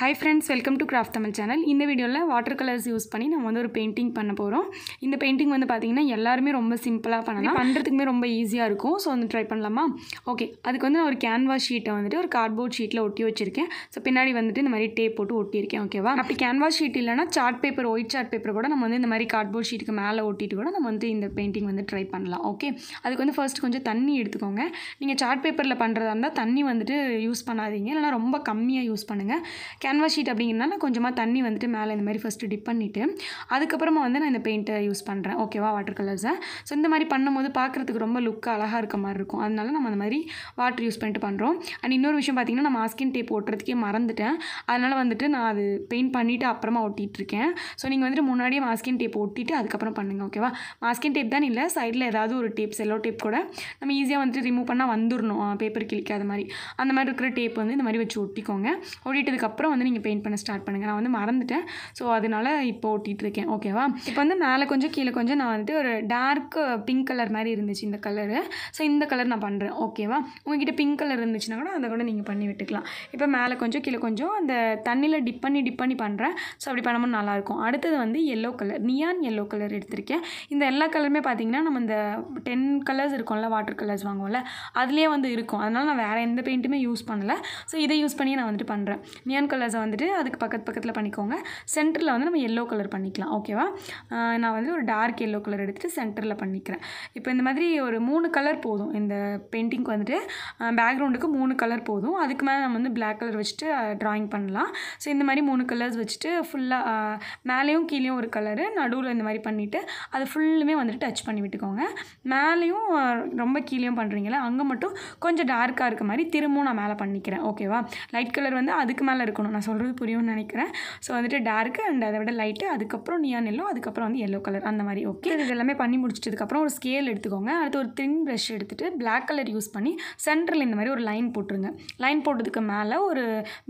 hi friends welcome to craft Tamil channel இந்த வீடியோவில் water colours use பண்ணி நம்ம வந்து ஒரு பெயிண்டிங் பண்ண போகிறோம் இந்த பெயிண்டிங் வந்து பார்த்திங்கன்னா எல்லாருமே ரொம்ப சிம்பிளாக பண்ணலாம் பண்ணுறதுக்குமே ரொம்ப ஈஸியாக இருக்கும் ஸோ வந்து ட்ரை பண்ணலாமா ஓகே அதுக்கு வந்து நான் ஒரு கேன்வாஸ் ஷீட்டை வந்துட்டு ஒரு கார்ட்போர்ட் ஷீட்டில் ஒட்டி வச்சுருக்கேன் ஸோ பின்னாடி வந்துட்டு இந்த மாதிரி டேப் போட்டு ஒட்டியிருக்கேன் ஓகேவா அப்படி கேன்வாஸ் ஷீட் இல்லைனா chart paper white chart paper கூட நம்ம வந்து இந்த மாதிரி கார்ட்போர்ட் ஷீட்டுக்கு மேலே ஒட்டிட்டு கூட நம்ம வந்து இந்த பெயிண்டிங் வந்து ட்ரை பண்ணலாம் ஓகே அதுக்கு வந்து ஃபர்ஸ்ட் கொஞ்சம் தண்ணி எடுத்துக்கோங்க நீங்கள் சார்ட் பேப்பரில் பண்ணுறதா இருந்தால் தண்ணி வந்துட்டு யூஸ் பண்ணாதீங்க இல்லைனா ரொம்ப கம்மியாக யூஸ் பண்ணுங்கள் கேன்வாஸ் ஷீட் அப்படிங்கிறனால கொஞ்சமாக தண்ணி வந்துட்டு மேலே இந்த மாதிரி ஃபஸ்ட்டு டிப் பண்ணிவிட்டு அதுக்கப்புறமா வந்து நான் இந்த பெயிண்ட்டை யூஸ் பண்ணுறேன் ஓகேவா வாட்டர் கலர்ஸை ஸோ இந்த மாதிரி பண்ணும்போது பார்க்குறதுக்கு ரொம்ப லுக்காக அழகாக இருக்க மாதிரி இருக்கும் அதனால நம்ம அந்த மாதிரி வாட்டர் யூஸ் பண்ணிட்டு பண்ணுறோம் அண்ட் இன்னொரு விஷயம் பார்த்திங்கன்னா நான் மாஸ்கின் டேப் ஓட்டுறதுக்கே மறந்துட்டேன் அதனால் வந்துட்டு நான் அது பெயிண்ட் பண்ணிவிட்டு அப்புறமா ஒட்டிகிட்ருக்கேன் ஸோ நீங்கள் வந்துட்டு முன்னாடியே மாஸ்கின் டேப் ஒட்டிட்டு அதுக்கப்புறம் பண்ணுங்கள் ஓகேவா மாஸ்கின் டேப் தான் இல்லை சைடில் ஏதாவது ஒரு டேப் செல்லோ டேப் கூட நம்ம ஈஸியாக வந்துட்டு ரிமூவ் பண்ணால் வந்துடணும் பேப்பர் கிளிக்காத மாதிரி அந்த மாதிரி இருக்கிற டேப் வந்து இந்த மாதிரி வச்சு ஒட்டிக்கோங்க ஒட்டிட்டதுக்கப்புறம் அதுக்கப்புறம் வந்து நீங்கள் பெயிண்ட் பண்ண ஸ்டார்ட் பண்ணுங்கள் நான் வந்து மறந்துட்டேன் ஸோ அதனால் இப்போ ஓட்டிகிட்ருக்கேன் ஓகேவா இப்போ வந்து மேலே கொஞ்சம் கீழே கொஞ்சம் நான் வந்துட்டு ஒரு டார்க் பிங்க் கலர் மாதிரி இருந்துச்சு இந்த கலரு ஸோ இந்த கலர் நான் பண்ணுறேன் ஓகேவா உங்ககிட்ட பிங்க் கலர் இருந்துச்சுன்னா கூட அதை கூட நீங்கள் பண்ணி விட்டுக்கலாம் இப்போ மேலே கொஞ்சம் கீழே கொஞ்சம் அந்த தண்ணியில் டிப் பண்ணி டிப் பண்ணி பண்ணுறேன் ஸோ அப்படி பண்ணும்போது நல்லாயிருக்கும் அடுத்தது வந்து yellow colour neon yellow colour எடுத்திருக்கேன் இந்த எல்லா கலருமே பார்த்தீங்கன்னா நம்ம இந்த டென் கலர்ஸ் இருக்கும்ல வாட்டர் கலர்ஸ் வாங்குவோம்ல அதுலேயே வந்து இருக்கும் அதனால் நான் வேறு எந்த பெயிண்ட்டுமே யூஸ் பண்ணலை ஸோ இதை யூஸ் பண்ணி நான் வந்துட்டு பண்ணுறேன் நியான் கலர் கலர்ஸை வந்துட்டு அதுக்கு பக்கத்து பக்கத்தில் பண்ணிக்கோங்க சென்டரில் வந்து நம்ம எல்லோ கலர் பண்ணிக்கலாம் ஓகேவா நான் வந்து ஒரு டார்க் எல்லோ கலர் எடுத்துகிட்டு சென்டரில் பண்ணிக்கிறேன் இப்போ இந்த மாதிரி ஒரு மூணு கலர் போதும் இந்த பெயிண்டிங்க்கு வந்துட்டு பேக்ரவுண்டுக்கு மூணு கலர் போதும் அதுக்கு மேலே நம்ம வந்து பிளாக் கலர் வச்சுட்டு ட்ராயிங் பண்ணலாம் ஸோ இந்த மாதிரி மூணு கலர்ஸ் வச்சுட்டு ஃபுல்லாக மேலேயும் கீழேயும் ஒரு கலரு நடுவில் இந்த மாதிரி பண்ணிவிட்டு அது ஃபுல்லுமே வந்துட்டு டச் பண்ணி விட்டுக்கோங்க மேலேயும் ரொம்ப கீழேயும் பண்ணுறீங்களா அங்கே மட்டும் கொஞ்சம் டார்க்காக இருக்க மாதிரி திரும்பவும் நான் மேலே பண்ணிக்கிறேன் ஓகேவா லைட் கலர் வந்து அதுக்கு மேலே இருக்கணும் நான் சொல்கிறது புரியும்னு நினைக்கிறேன் ஸோ வந்துட்டு டார்க்கு அண்ட் அதை விட லைட்டு அதுக்கப்புறம் நியான் எல்லோ அதுக்கப்புறம் வந்து எல்லோ கலர் அந்த மாதிரி ஓகே இது எல்லாமே பண்ணி முடிச்சிட்டதுக்கப்புறம் ஒரு ஸ்கேல் எடுத்துக்கோங்க அடுத்து ஒரு தின் ப்ரஷ் எடுத்துகிட்டு பிளாக் கலர் யூஸ் பண்ணி சென்டரில் இந்த மாதிரி ஒரு லைன் போட்டுருங்க லைன் போட்டதுக்கு மேலே ஒரு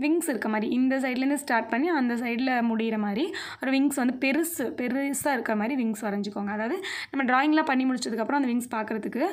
விங்ஸ் இருக்க மாதிரி இந்த சைட்லேருந்து ஸ்டார்ட் பண்ணி அந்த சைடில் முடிகிற மாதிரி ஒரு விங்ஸ் வந்து பெருசு பெருசாக இருக்கிற மாதிரி விங்ஸ் வரைஞ்சிக்கோங்க அதாவது நம்ம ட்ராயிங்லாம் பண்ணி முடிச்சதுக்கப்புறம் அந்த விங்ஸ் பார்க்குறதுக்கு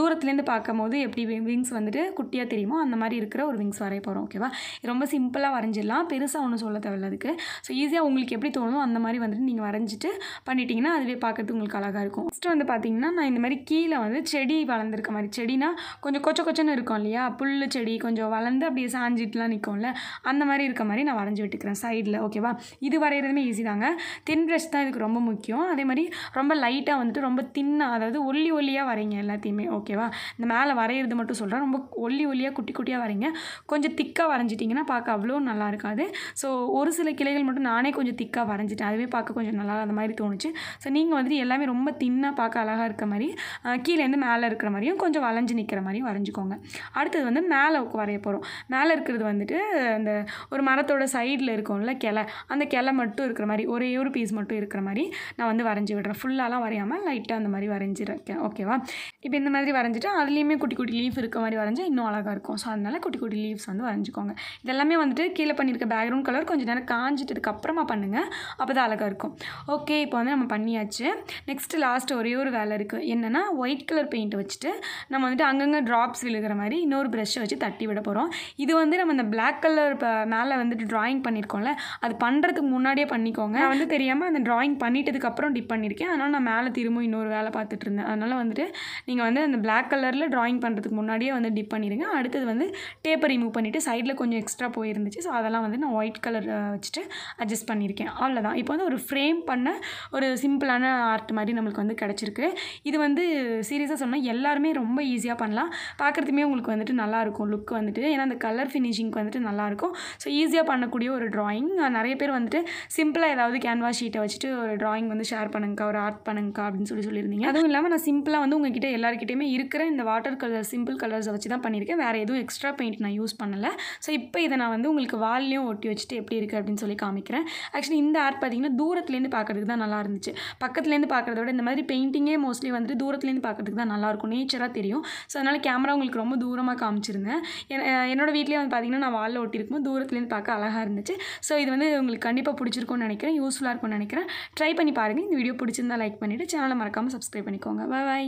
தூரத்துலேருந்து பார்க்கும் போது எப்படி விங்ஸ் வந்துட்டு குட்டியாக தெரியுமோ அந்த மாதிரி இருக்கிற ஒரு விங்ஸ் வரைய போகிறோம் ஓகேவா ரொம்ப சிம்பிளாக வரைஞ்சி வரைஞ்சிடலாம் பெருசாக ஒன்றும் சொல்ல தேவையில்ல அதுக்கு ஸோ ஈஸியாக உங்களுக்கு எப்படி தோணுமோ அந்த மாதிரி வந்துட்டு நீங்கள் வரைஞ்சிட்டு பண்ணிட்டீங்கன்னா அதுவே பார்க்குறது உங்களுக்கு அழகாக இருக்கும் ஃபஸ்ட்டு வந்து பார்த்திங்கன்னா நான் இந்த மாதிரி கீழே வந்து செடி வளர்ந்துருக்க மாதிரி செடினா கொஞ்சம் கொச்ச கொச்சன்னு இருக்கும் இல்லையா புல் செடி கொஞ்சம் வளர்ந்து அப்படியே சாஞ்சிட்டுலாம் நிற்கும்ல அந்த மாதிரி இருக்க மாதிரி நான் வரைஞ்சி விட்டுக்கிறேன் சைடில் ஓகேவா இது வரைகிறதுமே ஈஸி தாங்க தின் ப்ரஷ் தான் இதுக்கு ரொம்ப முக்கியம் அதே மாதிரி ரொம்ப லைட்டாக வந்துட்டு ரொம்ப தின்னாக அதாவது ஒல்லி ஒல்லியாக வரைங்க எல்லாத்தையுமே ஓகேவா இந்த மேலே வரைகிறது மட்டும் சொல்கிறேன் ரொம்ப ஒல்லி ஒல்லியாக குட்டி குட்டியாக வரைங்க கொஞ்சம் திக்காக வரைஞ்சிட்டிங்கன்னா பார்க்க அவ்வளோ நல்லா நல்லா இருக்காது ஸோ ஒரு சில கிளைகள் மட்டும் நானே கொஞ்சம் திக்காக வரைஞ்சிட்டேன் அதுவே பார்க்க கொஞ்சம் நல்லா அந்த மாதிரி தோணுச்சு ஸோ நீங்கள் வந்துட்டு எல்லாமே ரொம்ப தின்னாக பார்க்க அழகாக இருக்க மாதிரி கீழேருந்து மேலே இருக்கிற மாதிரியும் கொஞ்சம் வளைஞ்சு நிற்கிற மாதிரியும் வரைஞ்சிக்கோங்க அடுத்தது வந்து மேலே வரைய போகிறோம் மேலே இருக்கிறது வந்துட்டு அந்த ஒரு மரத்தோட சைடில் இருக்கும்ல கிளை அந்த கிளை மட்டும் இருக்கிற மாதிரி ஒரே ஒரு பீஸ் மட்டும் இருக்கிற மாதிரி நான் வந்து வரைஞ்சி விடுறேன் ஃபுல்லாலாம் வரையாமல் லைட்டாக அந்த மாதிரி வரைஞ்சிருக்கேன் ஓகேவா இப்போ இந்த மாதிரி வரைஞ்சிட்டு அதுலேயுமே குட்டி குட்டி லீஃப் இருக்க மாதிரி வரைஞ்சால் இன்னும் அழகாக இருக்கும் ஸோ அதனால் குட்டி குட்டி லீவ்ஸ் வந்து வரைஞ்சிக்கோங்க இதெல்லாமே வந்துட்டு கீழே பண்ணியிருக்க பேக்ரவுண்ட் கலர் கொஞ்சம் நேரம் காஞ்சிட்டதுக்கு அப்புறமா பண்ணுங்கள் அப்போ தான் அழகாக இருக்கும் ஓகே இப்போ வந்து நம்ம பண்ணியாச்சு நெக்ஸ்ட்டு லாஸ்ட் ஒரே ஒரு வேலை இருக்குது என்னென்னா ஒயிட் கலர் பெயிண்ட்டை வச்சுட்டு நம்ம வந்துட்டு அங்கங்கே ட்ராப்ஸ் விழுகிற மாதிரி இன்னொரு ப்ரஷ்ஷை வச்சு தட்டி விட போகிறோம் இது வந்து நம்ம இந்த பிளாக் கலர் இப்போ மேலே வந்துட்டு ட்ராயிங் பண்ணியிருக்கோம்ல அது பண்ணுறதுக்கு முன்னாடியே பண்ணிக்கோங்க நான் வந்து தெரியாமல் அந்த ட்ராயிங் பண்ணிட்டதுக்கப்புறம் டிப் பண்ணியிருக்கேன் அதனால் நான் மேலே திரும்ப இன்னொரு வேலை பார்த்துட்டு இருந்தேன் அதனால் வந்துட்டு நீங்கள் வந்து அந்த பிளாக் கலரில் ட்ராயிங் பண்ணுறதுக்கு முன்னாடியே வந்து டிப் பண்ணிடுங்க அடுத்தது வந்து டேப்பை ரிமூவ் பண்ணிவிட்டு சைடில் கொஞ்சம் எக்ஸ்ட்ரா போயிருந்துச்சு ஸோ அதெல்லாம் வந்து நான் ஒயிட் கலர் வச்சுட்டு அட்ஜஸ்ட் பண்ணியிருக்கேன் அவ்வளோதான் இப்போ வந்து ஒரு ஃப்ரேம் பண்ண ஒரு சிம்பிளான ஆர்ட் மாதிரி நம்மளுக்கு வந்து கிடச்சிருக்கு இது வந்து சீரியஸாக சொன்னால் எல்லாருமே ரொம்ப ஈஸியாக பண்ணலாம் பார்க்குறதுமே உங்களுக்கு வந்துட்டு நல்லாயிருக்கும் லுக் வந்துட்டு ஏன்னா அந்த கலர் ஃபினிஷிங்க்கு வந்துட்டு நல்லாயிருக்கும் ஸோ ஈஸியாக பண்ணக்கூடிய ஒரு ட்ராயிங் நிறைய பேர் வந்துட்டு சிம்பிளாக ஏதாவது கேன்வாஸ் ஷீட்டை வச்சுட்டு ஒரு ட்ராயிங் வந்து ஷேர் பண்ணுங்கக்கா ஒரு ஆர்ட் பண்ணுங்கக்கா அப்படின்னு சொல்லி சொல்லியிருந்தீங்க அதுவும் இல்லாமல் நான் சிம்பிளாக வந்து உங்ககிட்ட எல்லாருக்கிட்டையுமே இருக்கிற இந்த வாட்டர் கலர் சிம்பிள் கலர்ஸை வச்சு தான் பண்ணியிருக்கேன் வேறு எதுவும் எக்ஸ்ட்ரா பெயிண்ட் நான் யூஸ் பண்ணலை ஸோ இப்போ இதை நான் வந்து உங்களுக்கு வால்லையும் ஒட்டி வச்சுட்டு எப்படி இருக்குது அப்படின்னு சொல்லி காமிக்கிறேன் ஆக்சுவலி இந்த ஆர்ட் பார்த்திங்கன்னா தூரத்துலேருந்து பார்க்குறதுக்கு தான் நல்லா இருந்துச்சு பக்கத்துலேருந்து பார்க்குறத விட இந்த மாதிரி பெயிண்டிங்கே மோஸ்ட்லி வந்துட்டு தூரத்துலேருந்து பார்க்குறதுக்கு தான் நல்லாயிருக்கும் நேச்சராக தெரியும் ஸோ அதனால் கேமரா உங்களுக்கு ரொம்ப தூரமாக காமிச்சிருந்தேன் என்னோடய வீட்லேயே வந்து பார்த்திங்கன்னா நான் வாலில் ஒட்டியிருக்கும்போது தூரத்துலேருந்து பார்க்க அழகாக இருந்துச்சு ஸோ இது வந்து உங்களுக்கு கண்டிப்பாக பிடிச்சிருக்கும்னு நினைக்கிறேன் யூஸ்ஃபுல்லாக இருக்கும்னு நினைக்கிறேன் ட்ரை பண்ணி பாருங்கள் இந்த வீடியோ பிடிச்சிருந்தா லைக் பண்ணிவிட்டு சேனலை மறக்காமல் சப்ஸ்கிரைப் பண்ணிக்கோங்க பாய்